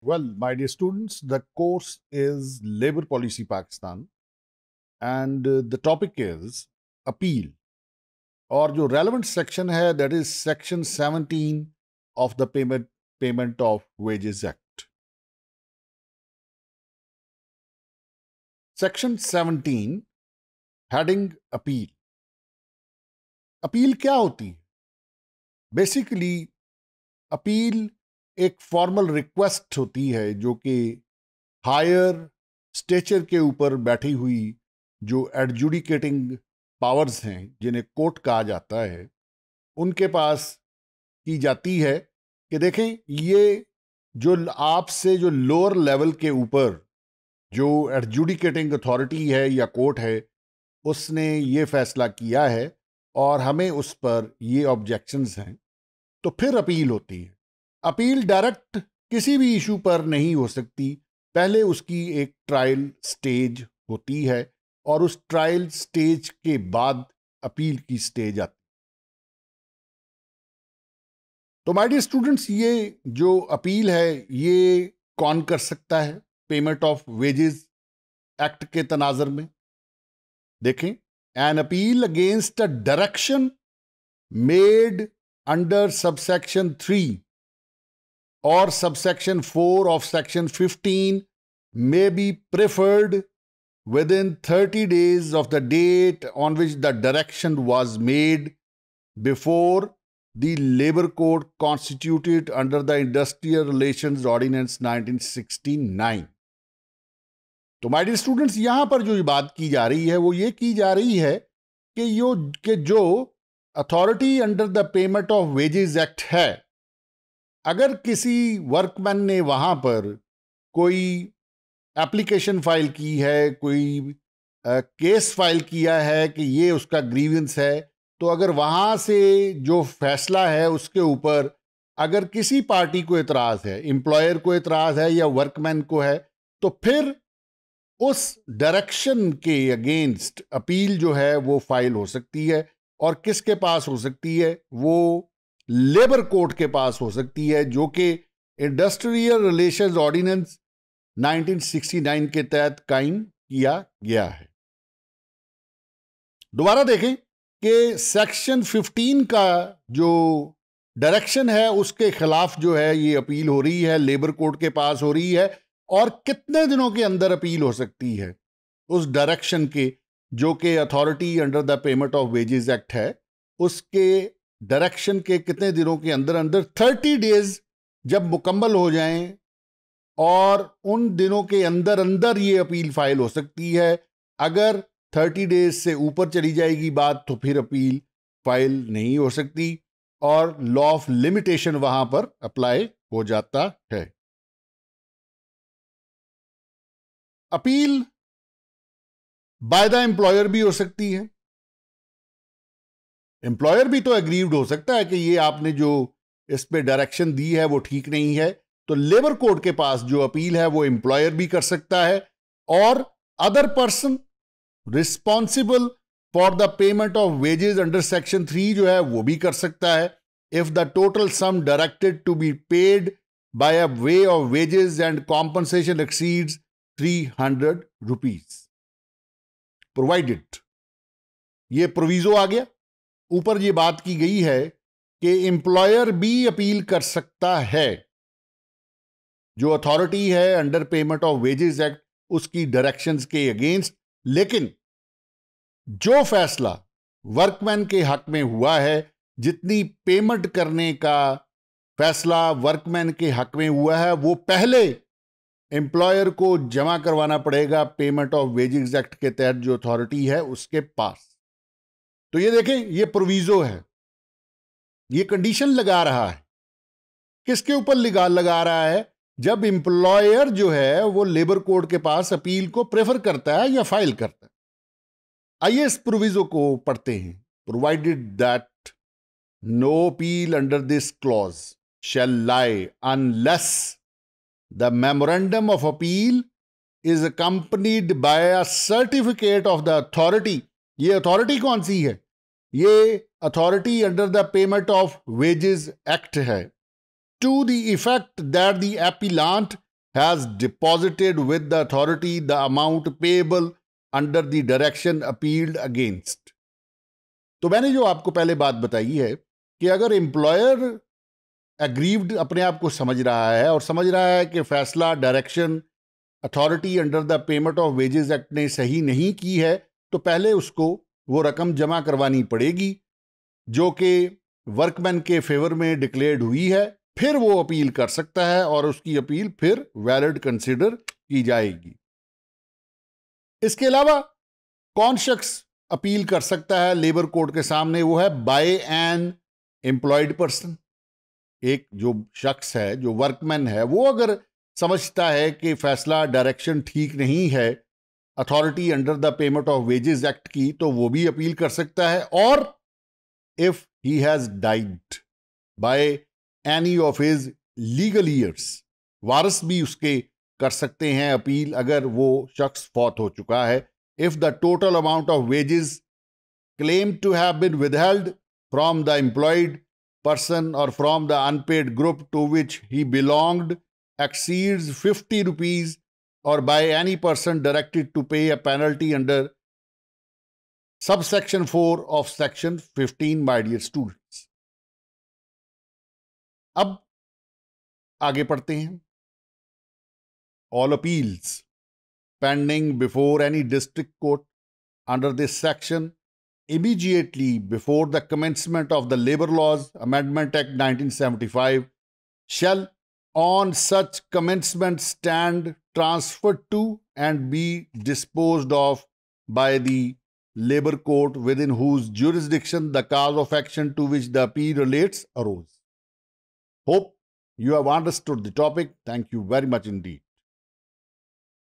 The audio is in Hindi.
Well, my dear students, the course is Labour Policy Pakistan and uh, the topic is appeal. Or the relevant section here, that is section 17 of the payment payment of wages act. Section 17 heading appeal. Appeal, क्या होती Basically, appeal. एक फॉर्मल रिक्वेस्ट होती है जो कि हायर स्टेचर के ऊपर बैठी हुई जो एडजुडिकेटिंग पावर्स हैं जिन्हें कोर्ट कहा जाता है उनके पास की जाती है कि देखें ये जो आपसे जो लोअर लेवल के ऊपर जो एडजुडिकेटिंग अथॉरिटी है या कोर्ट है उसने ये फैसला किया है और हमें उस पर ये ऑब्जेक्शंस हैं तो फिर अपील होती है अपील डायरेक्ट किसी भी इशू पर नहीं हो सकती पहले उसकी एक ट्रायल स्टेज होती है और उस ट्रायल स्टेज के बाद अपील की स्टेज आती तो माय डियर स्टूडेंट्स ये जो अपील है ये कौन कर सकता है पेमेंट ऑफ वेजेस एक्ट के तनाजर में देखें an appeal against a direction made under subsection three or subsection 4 of section 15 may be preferred within 30 days of the date on which the direction was made before the labor code constituted under the industrial relations ordinance 1969 तो माय डियर स्टूडेंट्स यहां पर जो बात की जा रही है वो ये की जा रही है कि यो कि जो authority under the payment of wages act है अगर किसी वर्कमैन ने वहाँ पर कोई एप्लीकेशन फाइल की है कोई केस फाइल किया है कि ये उसका ग्रीवेंस है तो अगर वहाँ से जो फैसला है उसके ऊपर अगर किसी पार्टी को एतराज़ है एम्प्लॉयर को एतराज़ है या वर्कमैन को है तो फिर उस डायरेक्शन के अगेंस्ट अपील जो है वो फाइल हो सकती है और किसके पास हो सकती है वो लेबर कोर्ट के पास हो सकती है जो कि इंडस्ट्रियल रिलेशंस ऑर्डिनेंस 1969 के तहत कायम किया गया है दोबारा देखें कि सेक्शन 15 का जो डायरेक्शन है उसके खिलाफ जो है ये अपील हो रही है लेबर कोर्ट के पास हो रही है और कितने दिनों के अंदर अपील हो सकती है उस डायरेक्शन के जो कि authority under the payment of wages act है उसके डायरेक्शन के कितने दिनों के अंदर अंदर थर्टी डेज जब मुकम्मल हो जाएं और उन दिनों के अंदर अंदर ये अपील फाइल हो सकती है अगर थर्टी डेज से ऊपर चली जाएगी बात तो फिर अपील फाइल नहीं हो सकती और लॉ ऑफ लिमिटेशन वहां पर अप्लाई हो जाता है अपील बाय द एम्प्लॉयर भी हो सकती है एम्प्लॉयर भी तो एग्रीव्ड हो सकता है कि ये आपने जो इस पर डायरेक्शन दी है वो ठीक नहीं है तो लेबर कोर्ट के पास जो अपील है वो एम्प्लॉयर भी कर सकता है और other person responsible for the payment of wages under section three जो है वो भी कर सकता है if the total sum directed to be paid a way of wages and compensation exceeds three hundred rupees provided ये प्रोविजो आ गया ऊपर ये बात की गई है कि एम्प्लॉयर भी अपील कर सकता है जो अथॉरिटी है under payment of wages act उसकी डायरेक्शंस के अगेंस्ट लेकिन जो फैसला वर्कमैन के हक में हुआ है जितनी पेमेंट करने का फैसला वर्कमैन के हक में हुआ है वो पहले एम्प्लॉयर को जमा करवाना पड़ेगा पेमेंट ऑफ वेजेस एक्ट के तहत जो अथॉरिटी है उसके पास तो ये देखें ये प्रोविजो है ये कंडीशन लगा रहा है किसके ऊपर लगा लगा रहा है जब इंप्लॉयर जो है वो लेबर कोड के पास अपील को प्रेफर करता है या फाइल करता है आइए इस प्रोविजो को पढ़ते हैं provided that no appeal under this clause shall lie unless the memorandum of appeal is accompanied by a certificate of the authority ये अथॉरिटी कौन सी है ये authority under the payment of wages act है to the effect that the appellant has deposited with the authority the amount payable under the direction appealed against तो मैंने जो आपको पहले बात बताई है कि अगर एम्प्लॉयर एग्रीव्ड अपने आप को समझ रहा है और समझ रहा है कि फैसला direction authority under the payment of wages act ने सही नहीं की है तो पहले उसको वो रकम जमा करवानी पड़ेगी जो कि वर्कमैन के फेवर में डिक्लेयर्ड हुई है फिर वो अपील कर सकता है और उसकी अपील फिर वैलिड कंसिडर की जाएगी इसके अलावा कौन शख्स अपील कर सकता है लेबर कोर्ट के सामने वो है बाय एन एम्प्लॉयड पर्सन एक जो शख्स है जो वर्कमैन है वो अगर समझता है कि फैसला डायरेक्शन ठीक नहीं है authority under the payment of wages act की तो वो भी अपील कर सकता है और if he has died by any of his legal heirs वारस भी उसके कर सकते हैं अपील अगर वो शख्स फौत हो चुका है if the total amount of wages claim to have been withheld from the employed person और from the unpaid group to which he belonged exceeds fifty rupees or by any person directed to pay a penalty under subsection 4 of section 15 my dear students अब आगे पढ़ते हैं All appeals pending before any district court under this section immediately before the commencement of the labor laws amendment act 1975 shall on such commencement stand transferred to and be disposed of by the labor court within whose jurisdiction the cause of action to which the appeal relates arose. Hope you have understood the topic. Thank you very much indeed.